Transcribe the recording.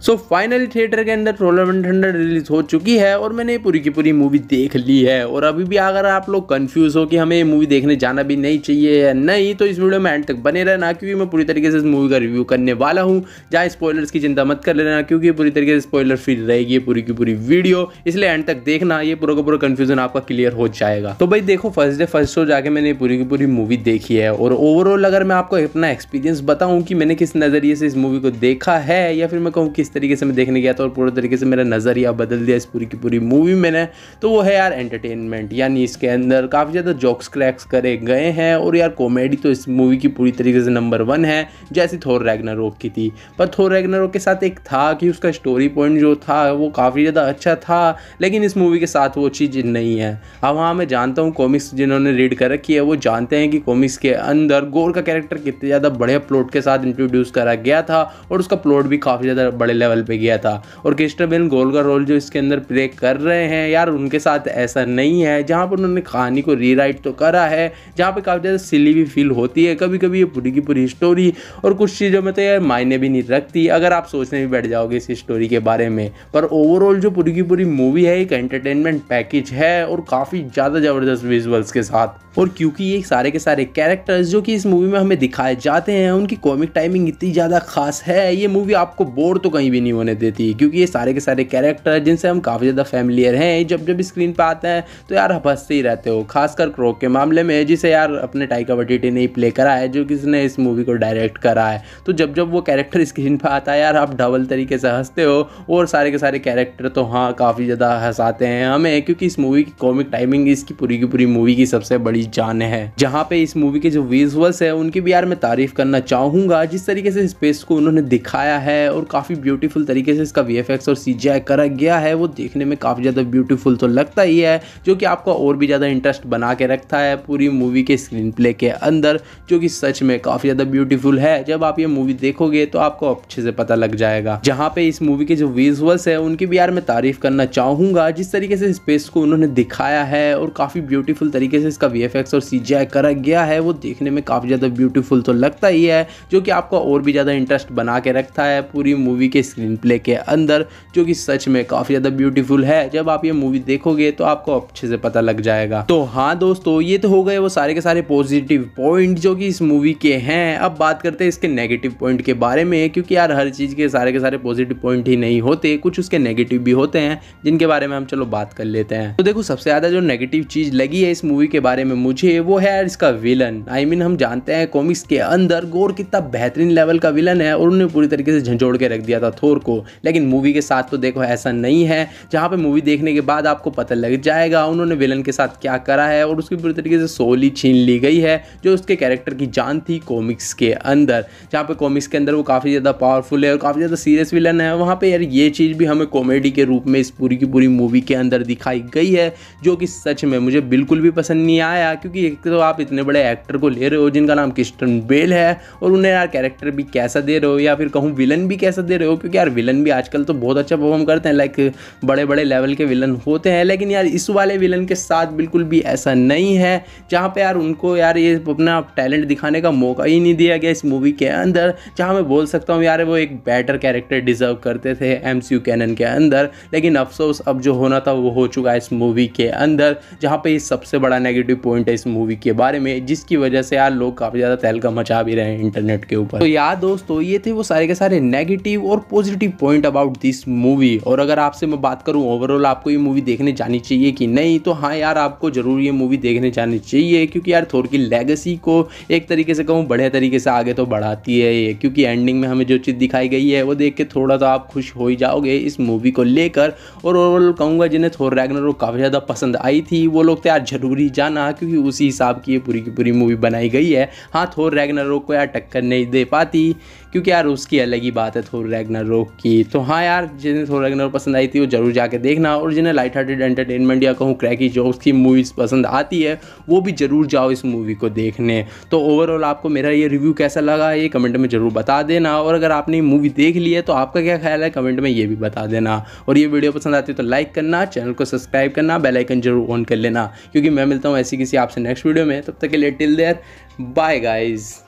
so finally theatre के अंदर one hundred release हो चुकी है और मैंने पूरी की पूरी मूवी देख ली है और अभी भी अगर आप लोग कन्फ्यूज हो कि हमें ये मूवी देखने जाना भी नहीं चाहिए या नहीं तो इस वीडियो में एंड तक बने रहना क्योंकि मैं पूरी तरीके से इस मूवी का रिव्यू करने वाला हूँ जहाँ स्पॉयलर्स की चिंता मत कर लेना क्योंकि पूरी तरीके से स्पॉयलर फ्री रहेगी पूरी की पूरी वीडियो इसलिए एंड तक देखना ये पूरा का पूरा कन्फ्यूजन आपका क्लियर हो जाएगा तो भाई देखो फर्स्ट डे फर्स्ट शो जाके मैंने पूरी की पूरी मूवी देखी है और ओवरऑल अगर मैं आपको अपना एक्सपीरियंस बताऊँ कि मैंने किस नज़रिए से इस मूवी को देखा है या फिर मैं कहूँ कि किस तरीके से मैं देखने गया था और पूरे तरीके से मेरा नज़रिया बदल दिया इस पूरी की पूरी मूवी मैंने तो वो है यार एंटरटेनमेंट यानी इसके अंदर काफ़ी ज़्यादा जॉक्स क्रैक्स करे गए हैं और यार कॉमेडी तो इस मूवी की पूरी तरीके से नंबर वन है जैसी थोर रैगनारोक की थी पर थोर रैगनारोक के साथ एक था कि उसका स्टोरी पॉइंट जो था वो काफ़ी ज़्यादा अच्छा था लेकिन इस मूवी के साथ वो चीज़ नहीं है अब हाँ मैं जानता हूँ कॉमिक्स जिन्होंने रीड कर रखी है वो जानते हैं कि कॉमिक्स के अंदर गोर का कैरेक्टर कितने ज़्यादा बढ़िया प्लॉट के साथ इंट्रोड्यूस करा गया था और उसका प्लॉट भी काफ़ी ज़्यादा बड़े बड़े लेवल पे गया था और क्रिस्टर बेन गोल का रोल जो इसके अंदर प्ले कर रहे हैं यार उनके साथ ऐसा नहीं है जहाँ पर उन्होंने कहानी को रीराइट तो करा है जहाँ पर काफ़ी ज़्यादा सिली भी फील होती है कभी कभी ये पूरी की पूरी स्टोरी और कुछ चीज़ों में तो यार मायने भी नहीं रखती अगर आप सोचने भी बैठ जाओगे इस स्टोरी के बारे में पर ओवरऑल जो पूरी की पूरी मूवी है एक एंटरटेनमेंट पैकेज है और काफ़ी ज़्यादा ज़बरदस्त विजुअल्स के साथ और क्योंकि ये सारे के सारे कैरेक्टर्स जो कि इस मूवी में हमें दिखाए जाते हैं उनकी कॉमिक टाइमिंग इतनी ज़्यादा खास है ये मूवी आपको बोर तो कहीं भी नहीं होने देती क्योंकि ये सारे के सारे कैरेक्टर जिनसे हम काफ़ी ज़्यादा फैमिलियर हैं जब जब स्क्रीन पर आते हैं तो यार आप हंसते ही रहते हो खासकर क्रोक के मामले में जिसे यार अपने टाइका वटीटी ने ही प्ले करा है जो किसने इस मूवी को डायरेक्ट करा है तो जब जब वो कैरेक्टर स्क्रीन पर आता है यार आप डबल तरीके से हंसते हो और सारे के सारे कैरेक्टर तो हाँ काफ़ी ज़्यादा हंसाते हैं हमें क्योंकि इस मूवी की कॉमिक टाइमिंग इसकी पूरी की पूरी मूवी की सबसे बड़ी हमारी जान है जहाँ पे इस मूवी के जो विजुअल्स है उनकी भी यार मैं तारीफ करना चाहूंगा जिस तरीके से स्पेस को उन्होंने दिखाया है और काफी ब्यूटीफुल तरीके से इसका वी और सी करा गया है वो देखने में काफी ज्यादा ब्यूटीफुल तो लगता ही है जो कि आपका और भी ज्यादा इंटरेस्ट बना के रखता है पूरी मूवी के स्क्रीन प्ले के अंदर जो कि सच में काफी ज्यादा ब्यूटीफुल है जब आप ये मूवी देखोगे तो आपको अच्छे से पता लग जाएगा जहाँ पे इस मूवी के जो विजुअल्स है उनकी भी यार मैं तारीफ करना चाहूंगा जिस तरीके से स्पेस को उन्होंने दिखाया है और काफी ब्यूटीफुल तरीके से इसका वी एफ और सी करा गया है वो देखने में काफ़ी ज़्यादा ब्यूटीफुल तो लगता ही है जो कि आपको और भी ज़्यादा इंटरेस्ट बना के रखता है पूरी मूवी के स्क्रीन प्ले के अंदर जो कि सच में काफ़ी ज़्यादा ब्यूटीफुल है जब आप ये मूवी देखोगे तो आपको अच्छे से पता लग जाएगा तो हाँ दोस्तों ये तो हो गए वो सारे के सारे पॉजिटिव पॉइंट जो कि इस मूवी के हैं अब बात करते हैं इसके नेगेटिव पॉइंट के बारे में क्योंकि यार हर चीज़ के सारे के सारे पॉजिटिव पॉइंट ही नहीं होते कुछ उसके नेगेटिव भी होते हैं जिनके बारे में हम चलो बात कर लेते हैं तो देखो सबसे ज़्यादा जो नेगेटिव चीज़ लगी है इस मूवी के बारे में मुझे वो है इसका villain I I mean mean, हम जानते हैं कॉमिक्स के अंदर गोर कितना बेहतरीन लेवल का विलन है और उन्होंने पूरी तरीके से झंझोड़ के रख दिया था थोर को लेकिन मूवी के साथ तो देखो ऐसा नहीं है जहाँ पर मूवी देखने के बाद आपको पता लग जाएगा उन्होंने विलन के साथ क्या करा है और उसकी पूरी तरीके से सोली छीन ली गई है जो उसके कैरेक्टर की जान थी कॉमिक्स के अंदर जहाँ पर कॉमिक्स के अंदर वो काफ़ी ज़्यादा पावरफुल है और काफ़ी ज़्यादा सीरियस विलन है वहाँ पर यार ये चीज़ भी हमें कॉमेडी के रूप में इस पूरी की पूरी मूवी के अंदर दिखाई गई है जो कि सच में मुझे बिल्कुल भी पसंद नहीं आया आया क्योंकि एक तो आप इतने बड़े एक्टर को ले रहे हो जिनका नाम किस्टन बेल है और उन्हें यार कैरेक्टर भी कैसा दे रहे हो या फिर कहूँ विलन भी कैसा दे रहे हो क्योंकि यार विलन भी आजकल तो बहुत अच्छा परफॉर्म करते हैं लाइक बड़े बड़े लेवल के विलन होते हैं लेकिन यार इस वाले विलन के साथ बिल्कुल भी ऐसा नहीं है जहाँ पर यार उनको यार ये अपना टैलेंट दिखाने का मौका ही नहीं दिया गया इस मूवी के अंदर जहाँ मैं बोल सकता हूँ यार वो एक बेटर कैरेक्टर डिजर्व करते थे एम सी कैनन के अंदर लेकिन अफसोस अब जो होना था वो हो चुका है इस मूवी के अंदर जहाँ पर सबसे बड़ा नेगेटिव पॉइंट कमेंट है इस मूवी के बारे में जिसकी वजह से यार लोग काफ़ी ज़्यादा तहलका मचा भी रहे हैं इंटरनेट के ऊपर तो यार दोस्तों ये थे वो सारे के सारे नेगेटिव और positive point about this movie और अगर आपसे मैं बात करूँ ओवरऑल आपको ये मूवी देखने जानी चाहिए कि नहीं तो हाँ यार आपको ज़रूर ये मूवी देखने जानी चाहिए क्योंकि यार थोर की लेगेसी को एक तरीके से कहूँ बढ़िया तरीके से आगे तो बढ़ाती है ये क्योंकि एंडिंग में हमें जो चीज़ दिखाई गई है वो देख के थोड़ा तो आप खुश हो ही जाओगे इस मूवी को लेकर और ओवरऑल कहूँगा जिन्हें थोर रैगनर काफ़ी ज़्यादा पसंद आई थी वो लोग तो यार ज़रूरी जाना क्योंकि भी उसी हिसाब की पूरी की पूरी मूवी बनाई गई है हाँ थोर रैगनरोक को यार टक्कर नहीं दे पाती क्योंकि यार उसकी अलग ही बात है थोर रैगना रोक की तो हाँ यार जिन्हें थोर रोक पसंद आई थी वो जरूर जाके देखना और जिन्हें लाइट हार्टेड एंटरटेनमेंट या कहूँ क्रैकी जो उसकी मूवीज़ पसंद आती है वो भी ज़रूर जाओ इस मूवी को देखने तो ओवरऑल आपको मेरा ये रिव्यू कैसा लगा ये कमेंट में ज़रूर बता देना और अगर आपने मूवी देख ली है तो आपका क्या ख्याल है कमेंट में ये भी बता देना और ये वीडियो पसंद आती है तो लाइक करना चैनल को सब्सक्राइब करना बेलाइकन जरूर ऑन कर लेना क्योंकि मैं मिलता हूँ ऐसी किसी आपसे नेक्स्ट वीडियो में तब तक के लिए टिल देयर बाय गाइज़